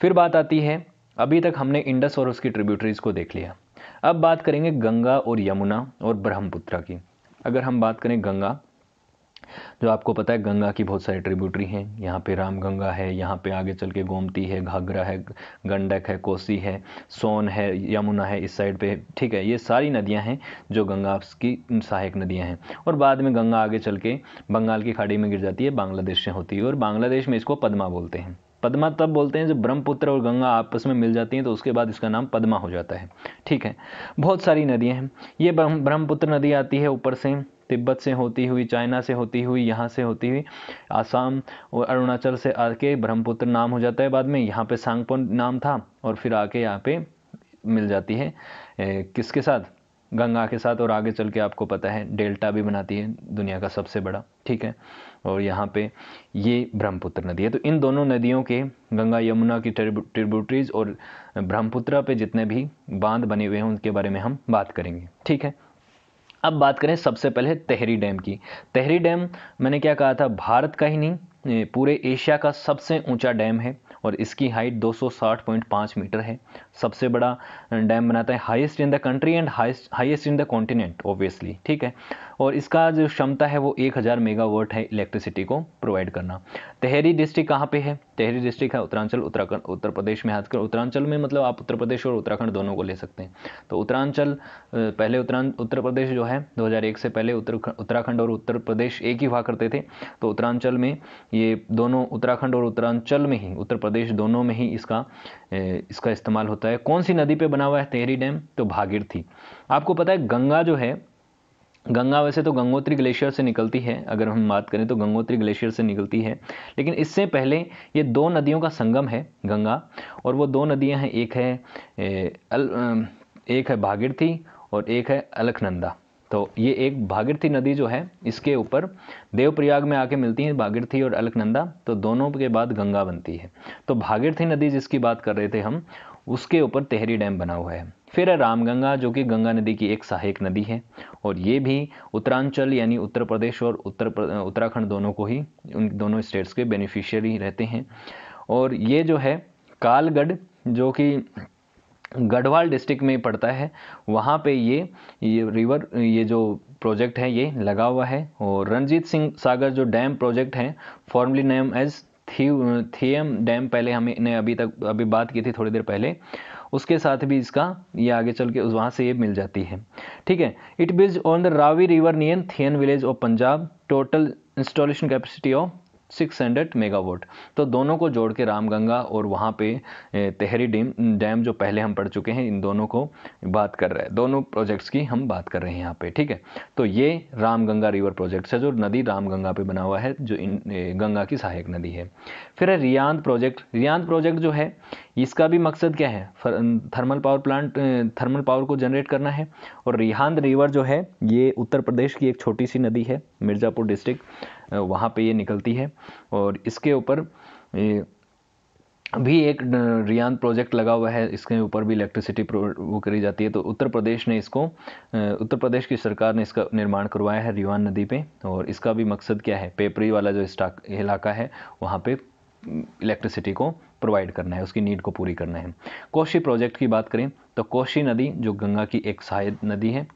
फिर बात आती है अभी तक हमने इंडस और उसकी ट्रिब्यूटरीज को देख लिया अब बात करेंगे गंगा और यमुना और ब्रह्मपुत्रा की अगर हम बात करें गंगा जो आपको पता है गंगा की बहुत सारी ट्रिब्यूटरी हैं यहाँ पे राम गंगा है यहाँ पे आगे चल के गोमती है घाघरा है गंडक है कोसी है सोन है यमुना है इस साइड पे ठीक है ये सारी नदियाँ हैं जो गंगा की सहायक नदियाँ हैं और बाद में गंगा आगे चल के बंगाल की खाड़ी में गिर जाती है बांग्लादेश से होती है और बांग्लादेश में इसको पदमा बोलते हैं पद्मा तब बोलते हैं जब ब्रह्मपुत्र और गंगा आपस में मिल जाती हैं तो उसके बाद इसका नाम पद्मा हो जाता है ठीक है बहुत सारी नदियां हैं ये ब्रह्मपुत्र नदी आती है ऊपर से तिब्बत से होती हुई चाइना से होती हुई यहाँ से होती हुई आसाम और अरुणाचल से आके ब्रह्मपुत्र नाम हो जाता है बाद में यहाँ पे सांगपोन नाम था और फिर आके यहाँ पे मिल जाती है ए, किसके साथ गंगा के साथ और आगे चल के आपको पता है डेल्टा भी बनाती है दुनिया का सबसे बड़ा ठीक है और यहाँ पे ये ब्रह्मपुत्र नदी है तो इन दोनों नदियों के गंगा यमुना की ट्रिब्यूटरीज और ब्रह्मपुत्रा पे जितने भी बांध बने हुए हैं उनके बारे में हम बात करेंगे ठीक है अब बात करें सबसे पहले तहरी डैम की तहरी डैम मैंने क्या कहा था भारत का ही नहीं पूरे एशिया का सबसे ऊंचा डैम है और इसकी हाइट 260.5 मीटर है सबसे बड़ा डैम बनाता है highest in the country and highest in the continent obviously ठीक है और इसका जो क्षमता है वो 1000 मेगावाट है इलेक्ट्रिसिटी को प्रोवाइड करना तहरी डिस्ट्रिक्ट कहाँ पे है तहरी डिस्ट्रिक्ट है उत्तरांचल उत्तराखंड उत्तर प्रदेश में आजकल उत्तरांचल में मतलब आप उत्तर प्रदेश और उत्तराखंड दोनों को ले सकते हैं तो उत्तरांचल पहले उत्तरां उत्तर प्रदेश जो है 2001 से पहले उत्तर उत्तराखंड और उत्तर प्रदेश एक ही हुआ करते थे तो उत्तरांचल में ये दोनों उत्तराखंड और उत्तरांचल में ही उत्तर प्रदेश दोनों में ही इसका इसका इस्तेमाल होता है कौन सी नदी पर बना हुआ है तेहरी डैम तो भागीरथी आपको पता है गंगा जो है गंगा वैसे तो गंगोत्री ग्लेशियर से निकलती है अगर हम बात करें तो गंगोत्री ग्लेशियर से निकलती है लेकिन इससे पहले ये दो नदियों का संगम है गंगा और वो दो नदियां हैं एक है अल, एक है भागीरथी और एक है अलकनंदा तो ये एक भागीरथी नदी जो है इसके ऊपर देवप्रयाग में आके मिलती हैं भागीरथी और अलकनंदा तो दोनों के बाद गंगा बनती है तो भागीरथी नदी जिसकी बात कर रहे थे हम उसके ऊपर तेहरी डैम बना हुआ है फिर है रामगंगा जो कि गंगा नदी की एक सहायक नदी है और ये भी उत्तरांचल यानी उत्तर प्रदेश और उत्तर उत्तराखंड दोनों को ही उन दोनों स्टेट्स के बेनिफिशियरी रहते हैं और ये जो है कालगढ़ जो कि गढ़वाल डिस्ट्रिक्ट में पड़ता है वहाँ पे ये ये रिवर ये जो प्रोजेक्ट है ये लगा हुआ है और रणजीत सिंह सागर जो डैम प्रोजेक्ट है formerly name as the Thein dam पहले हमने अभी तक अभी बात की थी थोड़ी देर पहले उसके साथ भी इसका ये आगे चल के वहाँ से ये मिल जाती है ठीक है it is on the Ravi river near Thein village of Punjab total installation capacity of 600 megawatt तो दोनों को जोड़ के रामगंगा और वहाँ पे तेहरी डैम डैम जो पहले हम पढ़ चुके हैं इन दोनों को बात कर रहे हैं दोनों प्रोजेक्ट्स की हम बात कर रहे हैं यहाँ पे ठीक है तो ये रामगंगा रिवर प्रोजेक्ट्स है जो नदी रामगंगा पे बना हुआ है जो इन, गंगा की सहायक नदी है फिर है रियांद प्रोजेक्ट रियांद प्रोजेक्ट जो है इसका भी मकसद क्या है thermal power plant thermal power को जनरेट करना है और रिहांद रिवर जो है ये उत्तर प्रदेश की एक छोटी सी नदी है मिर्ज़ापुर डिस्ट्रिक्ट वहाँ पे ये निकलती है और इसके ऊपर भी एक रियान प्रोजेक्ट लगा हुआ है इसके ऊपर भी इलेक्ट्रिसिटी वो करी जाती है तो उत्तर प्रदेश ने इसको उत्तर प्रदेश की सरकार ने इसका निर्माण करवाया है रिवान नदी पे और इसका भी मकसद क्या है पेपरी वाला जो इलाका है वहाँ पे इलेक्ट्रिसिटी को प्रोवाइड करना है उसकी नीड को पूरी करना है कोशी प्रोजेक्ट की बात करें तो कोशी नदी जो गंगा की एक सहायक नदी है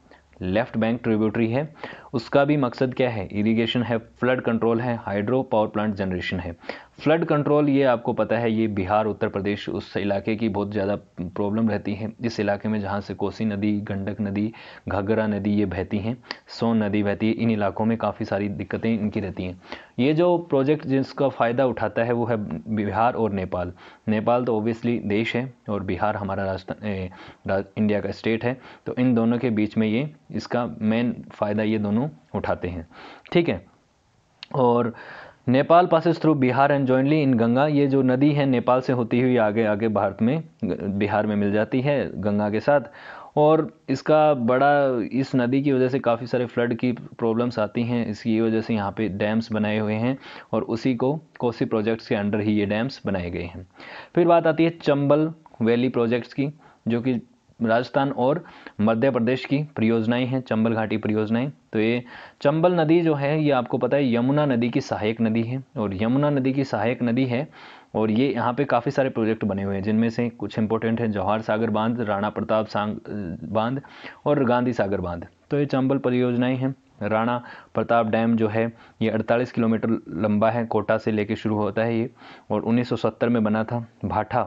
लेफ्ट बैंक ट्रिब्यूटरी है उसका भी मकसद क्या है इरिगेशन है फ्लड कंट्रोल है हाइड्रो पावर प्लांट जनरेशन है फ्लड कंट्रोल ये आपको पता है ये बिहार उत्तर प्रदेश उस इलाके की बहुत ज़्यादा प्रॉब्लम रहती है इस इलाके में जहाँ से कोसी नदी गंडक नदी घाघरा नदी ये बहती हैं सोन नदी बहती है इन इलाकों में काफ़ी सारी दिक्कतें इनकी रहती हैं ये जो प्रोजेक्ट जिसका फ़ायदा उठाता है वो है बिहार और नेपाल नेपाल तो ओबियसली देश है और बिहार हमारा राजस्थान इंडिया का स्टेट है तो इन दोनों के बीच में ये इसका मेन फ़ायदा ये दोनों रेवेन्यू उठाते हैं ठीक है और Nepal passes through Bihar and jointly in Ganga ये जो नदी है नेपाल से होती हुई आगे आगे भारत में बिहार में मिल जाती है गंगा के साथ और इसका बड़ा इस नदी की वजह से काफ़ी सारे फ्लड की प्रॉब्लम्स आती हैं इसकी वजह से यहाँ पे डैम्स बनाए हुए हैं और उसी को कोसी प्रोजेक्ट्स के अंडर ही ये डैम्स बनाए गए हैं फिर बात आती है चंबल वैली प्रोजेक्ट्स की जो कि राजस्थान और मध्य प्रदेश की परियोजनाएं हैं चंबल घाटी परियोजनाएं तो ये चंबल नदी जो है ये आपको पता है यमुना नदी की सहायक नदी है और यमुना नदी की सहायक नदी है और ये यहाँ पे काफ़ी सारे प्रोजेक्ट बने हुए हैं जिनमें से कुछ इंपॉर्टेंट हैं जवाहर सागर बांध राणा प्रताप सांग बांध और गांधी सागर बांध तो ये चंबल परियोजनाएँ हैं राणा प्रताप डैम जो है ये 48 किलोमीटर लंबा है कोटा से लेके शुरू होता है ये और 1970 में बना था भाठा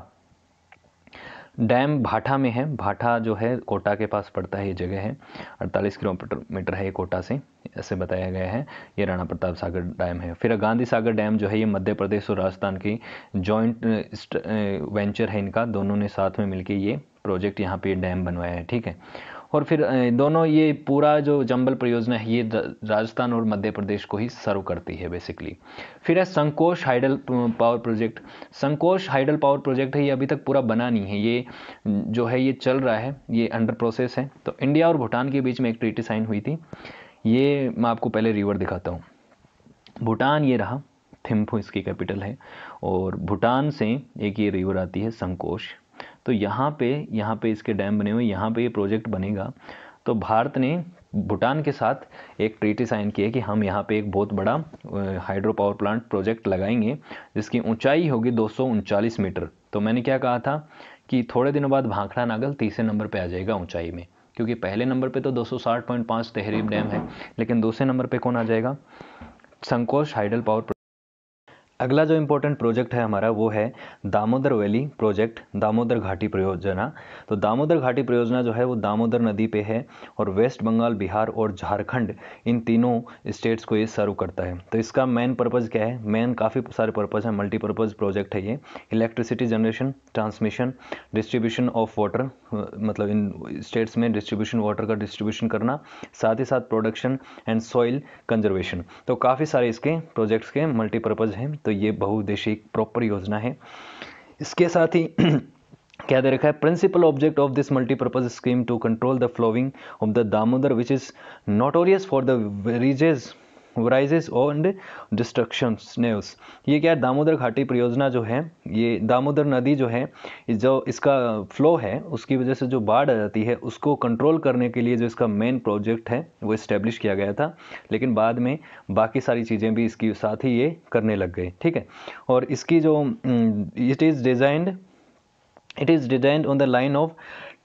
डैम भाटा में है भाटा जो है कोटा के पास पड़ता है ये जगह है 48 किलोमीटर है ये कोटा से ऐसे बताया गया है ये राणा प्रताप सागर डैम है फिर गांधी सागर डैम जो है ये मध्य प्रदेश और राजस्थान की जॉइंट वेंचर है इनका दोनों ने साथ में मिलकर ये प्रोजेक्ट यहाँ पे डैम बनवाया है ठीक है और फिर दोनों ये पूरा जो जंबल परियोजना है ये राजस्थान और मध्य प्रदेश को ही सर्व करती है बेसिकली फिर है Sankosh hydel power project Sankosh hydel power project है ये अभी तक पूरा बना नहीं है ये जो है ये चल रहा है ये अंडर प्रोसेस है तो इंडिया और भूटान के बीच में एक ट्रीटी साइन हुई थी ये मैं आपको पहले रिवर दिखाता हूँ भूटान ये रहा थिम्फू इसकी कैपिटल है और भूटान से एक ये रिवर आती है संकोश तो यहाँ पे यहाँ पे इसके डैम बने हुए यहाँ पे ये प्रोजेक्ट बनेगा तो भारत ने भूटान के साथ एक ट्रीटी साइन की है कि हम यहाँ पे एक बहुत बड़ा हाइड्रो पावर प्लांट प्रोजेक्ट लगाएंगे जिसकी ऊंचाई होगी दो मीटर तो मैंने क्या कहा था कि थोड़े दिनों बाद भाखड़ा नागल तीसरे नंबर पर आ जाएगा ऊंचाई में क्योंकि पहले नंबर पर तो दो तहरीब डैम है लेकिन दूसरे नंबर पर कौन आ जाएगा संकोच हाइड्रल पावर अगला जो इम्पोर्टेंट प्रोजेक्ट है हमारा वो है दामोदर वैली प्रोजेक्ट दामोदर घाटी परियोजना तो दामोदर घाटी परियोजना जो है वो दामोदर नदी पे है और वेस्ट बंगाल बिहार और झारखंड इन तीनों स्टेट्स को ये सर्व करता है तो इसका मेन पर्पज़ क्या है मेन काफ़ी सारे पर्पज़ हैं मल्टीपर्पज़ प्रोजेक्ट है ये electricity generation transmission distribution of water मतलब इन स्टेट्स में डिस्ट्रीब्यूशन वाटर का डिस्ट्रीब्यूशन करना साथ ही साथ प्रोडक्शन एंड सॉइल कंजर्वेशन तो काफ़ी सारे इसके प्रोजेक्ट्स के मल्टीपर्पज़ हैं तो ये बहुउद्देशीय प्रॉपर योजना है इसके साथ ही क्या दे रखा है principal object of this multipurpose scheme to control the flowing of the Damodar which is notorious for the ravages ravages and destruction स्नेवस ये क्या है दामोदर घाटी परियोजना जो है ये दामोदर नदी जो है जो इसका फ्लो है उसकी वजह से जो बाढ़ आ जाती है उसको कंट्रोल करने के लिए जो इसका मेन प्रोजेक्ट है वो इस्टेब्लिश किया गया था लेकिन बाद में बाकी सारी चीज़ें भी इसकी साथ ही ये करने लग गए ठीक है और इसकी जो it is designed it is designed on the line of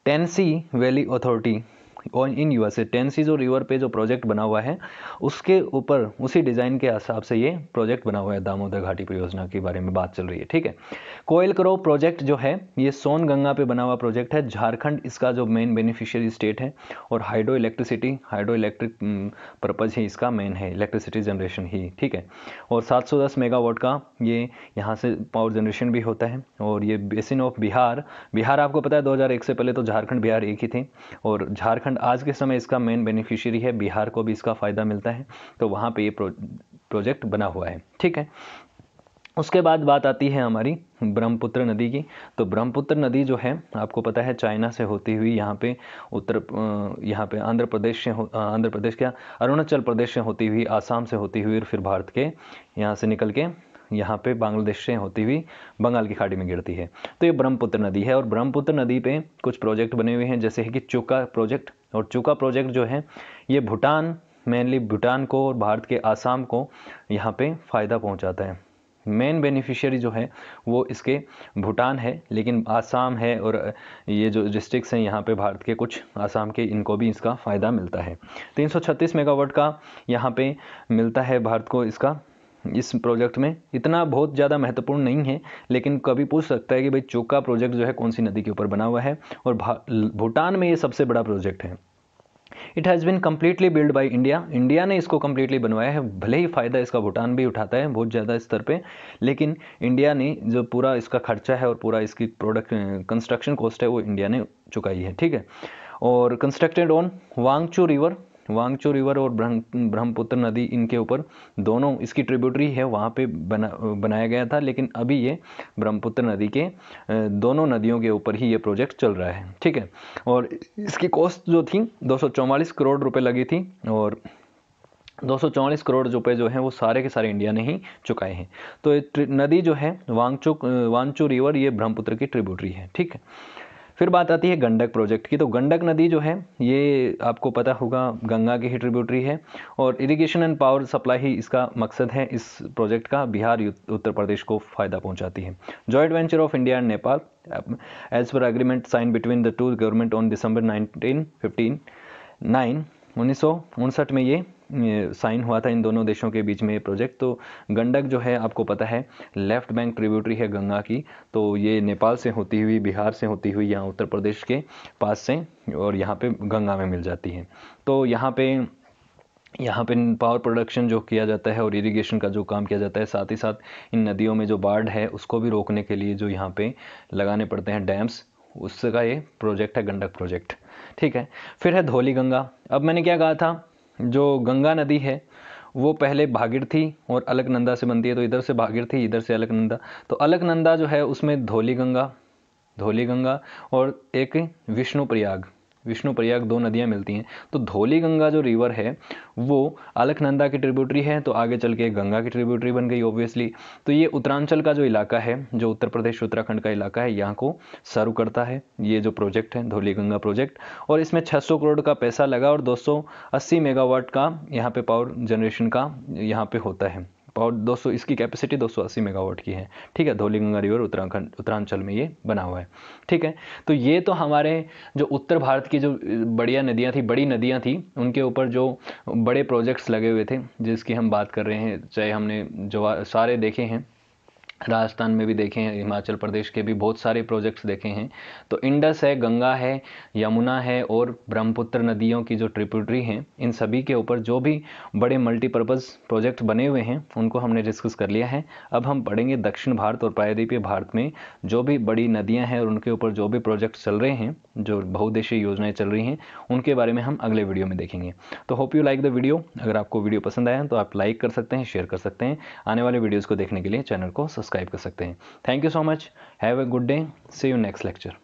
Tennessee valley authority और इन यूएसए और रिवर पे जो प्रोजेक्ट बना हुआ है उसके ऊपर उसी डिज़ाइन के हिसाब से ये प्रोजेक्ट बना हुआ है दामोदर घाटी परियोजना के बारे में बात चल रही है ठीक है कोयल करो प्रोजेक्ट जो है ये सोन गंगा पे बना हुआ प्रोजेक्ट है झारखंड इसका जो मेन बेनिफिशियरी स्टेट है और hydro electricity hydro electric purpose ही इसका मेन है इलेक्ट्रिसिटी जनरेशन ही ठीक है और दस मेगावाट का ये यहाँ से पावर जनरेशन भी होता है और ये बेसिन ऑफ बिहार बिहार आपको पता है एक से पहले तो झारखंड बिहार एक ही थे और झारखंड उत्तराखंड आज के समय इसका मेन बेनिफिशियरी है बिहार को भी इसका फ़ायदा मिलता है तो वहाँ पे ये प्रो, प्रोजेक्ट बना हुआ है ठीक है उसके बाद बात आती है हमारी ब्रह्मपुत्र नदी की तो ब्रह्मपुत्र नदी जो है आपको पता है चाइना से होती हुई यहाँ पे उत्तर यहाँ पे आंध्र प्रदेश से आंध्र प्रदेश क्या अरुणाचल प्रदेश से होती हुई आसाम से होती हुई और फिर भारत के यहाँ से निकल के यहाँ पे बांग्लादेश से होती हुई बंगाल की खाड़ी में गिरती है तो ये ब्रह्मपुत्र नदी है और ब्रह्मपुत्र नदी पे कुछ प्रोजेक्ट बने हुए हैं जैसे है कि चुका प्रोजेक्ट और चूका प्रोजेक्ट जो है ये भूटान मेनली भूटान को और भारत के आसाम को यहाँ पे फ़ायदा पहुँचाता है मेन बेनिफिशियरी जो है वो इसके भूटान है लेकिन आसाम है और ये जो डिस्ट्रिक्ट्स हैं यहाँ पे भारत के कुछ आसाम के इनको भी इसका फ़ायदा मिलता है 336 मेगावाट का यहाँ पे मिलता है भारत को इसका इस प्रोजेक्ट में इतना बहुत ज़्यादा महत्वपूर्ण नहीं है लेकिन कभी पूछ सकता है कि भाई चोका प्रोजेक्ट जो है कौन सी नदी के ऊपर बना हुआ है और भूटान में ये सबसे बड़ा प्रोजेक्ट है it has been completely built by India India ने इसको कम्प्लीटली बनवाया है भले ही फ़ायदा इसका भूटान भी उठाता है बहुत ज़्यादा स्तर पर लेकिन इंडिया ने जो पूरा इसका खर्चा है और पूरा इसकी प्रोडक्ट कंस्ट्रक्शन कॉस्ट है वो इंडिया ने चुकाई है ठीक है और constructed on Wangchu river Wangchu river और ब्रह्मपुत्र नदी इनके ऊपर दोनों इसकी ट्रिब्यूटरी है वहाँ पे बना बनाया गया था लेकिन अभी ये ब्रह्मपुत्र नदी के दोनों नदियों के ऊपर ही ये प्रोजेक्ट चल रहा है ठीक है और इसकी कॉस्ट जो थी दो करोड़ रुपये लगी थी और दो करोड़ रुपये जो हैं वो सारे के सारे इंडिया ने ही चुकाए हैं तो नदी जो है वांगचो वांचो रिवर ये ब्रह्मपुत्र की ट्रिब्यूटरी है ठीक है फिर बात आती है गंडक प्रोजेक्ट की तो गंडक नदी जो है ये आपको पता होगा गंगा की ही ट्रिब्यूटरी है और इरिगेशन एंड पावर सप्लाई ही इसका मकसद है इस प्रोजेक्ट का बिहार उत्तर प्रदेश को फ़ायदा पहुंचाती है joint venture of India and Nepal as per agreement sign between the two government on December nineteen fifteen nine उन्नीस में ये साइन हुआ था इन दोनों देशों के बीच में ये प्रोजेक्ट तो गंडक जो है आपको पता है लेफ़्ट बैंक ट्रिब्यूटरी है गंगा की तो ये नेपाल से होती हुई बिहार से होती हुई यहाँ उत्तर प्रदेश के पास से और यहाँ पे गंगा में मिल जाती है तो यहाँ पे यहाँ पे पावर प्रोडक्शन जो किया जाता है और इरिगेशन का जो काम किया जाता है साथ ही साथ इन नदियों में जो बाढ़ है उसको भी रोकने के लिए जो यहाँ पे लगाने पड़ते हैं डैम्स उसका ये प्रोजेक्ट है गंडक प्रोजेक्ट ठीक है फिर है धोली गंगा अब मैंने क्या कहा था जो गंगा नदी है वो पहले भागीर थी और अलकनंदा से बनती है तो इधर से भागीर थी इधर से अलकनंदा तो अलकनंदा जो है उसमें धोली गंगा धोली गंगा और एक विष्णु प्रयाग विष्णु प्रयाग दो नदियाँ मिलती हैं तो धोली गंगा जो रिवर है वो अलकनंदा की ट्रिब्यूटरी है तो आगे चल के गंगा की ट्रिब्यूटरी बन गई ऑब्वियसली तो ये उत्तरांचल का जो इलाका है जो उत्तर प्रदेश उत्तराखंड का इलाका है यहाँ को सर्व करता है ये जो प्रोजेक्ट है धोली गंगा प्रोजेक्ट और इसमें 600 करोड़ का पैसा लगा और 280 मेगावाट का यहाँ पे पावर जनरेशन का यहाँ पे होता है पावर सौ इसकी कैपेसिटी 280 मेगावाट की है ठीक है धोली गंगा रिवर उत्तराखंड उत्तरांचल में ये बना हुआ है ठीक है तो ये तो हमारे जो उत्तर भारत की जो बढ़िया नदियाँ थी बड़ी नदियाँ थी उनके ऊपर जो बड़े प्रोजेक्ट्स लगे हुए थे जिसकी हम बात कर रहे हैं चाहे हमने जो सारे देखे हैं राजस्थान में भी देखे हैं हिमाचल प्रदेश के भी बहुत सारे प्रोजेक्ट्स देखे हैं तो इंडस है गंगा है यमुना है और ब्रह्मपुत्र नदियों की जो ट्रिब्यूटरी हैं इन सभी के ऊपर जो भी बड़े मल्टीपर्पज़ प्रोजेक्ट बने हुए हैं उनको हमने डिस्कस कर लिया है अब हम पढ़ेंगे दक्षिण भारत और प्रायद्वीपीय भारत में जो भी बड़ी नदियाँ हैं और उनके ऊपर जो भी प्रोजेक्ट चल रहे हैं जो बहुद्देशीय योजनाएँ चल रही हैं उनके बारे में हम अगले वीडियो में देखेंगे तो hope you like the video अगर आपको वीडियो पसंद आया तो आप लाइक कर सकते हैं शेयर कर सकते हैं आने वाले वीडियोज़ को देखने के लिए चैनल को सब्सक्राइब सब्सक्राइब कर सकते हैं thank you so much have a good day see you next lecture